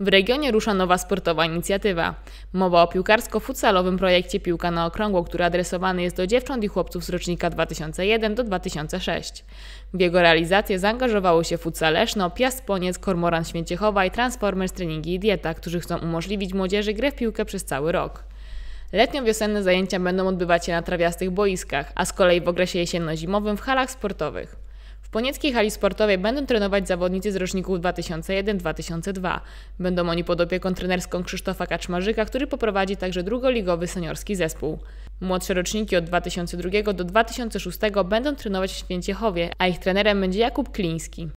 W regionie rusza nowa sportowa inicjatywa. Mowa o piłkarsko-futsalowym projekcie Piłka na Okrągło, który adresowany jest do dziewcząt i chłopców z rocznika 2001 do 2006. W jego realizację zaangażowało się Futsal Leszno, Poniec, Kormoran Święciechowa i Transformers Treningi i Dieta, którzy chcą umożliwić młodzieży grę w piłkę przez cały rok. Letnio-wiosenne zajęcia będą odbywać się na trawiastych boiskach, a z kolei w okresie jesienno-zimowym w halach sportowych. W Ponieckiej Hali Sportowej będą trenować zawodnicy z roczników 2001-2002. Będą oni pod opieką trenerską Krzysztofa Kaczmarzyka, który poprowadzi także drugoligowy seniorski zespół. Młodsze roczniki od 2002 do 2006 będą trenować w Święciechowie, a ich trenerem będzie Jakub Kliński.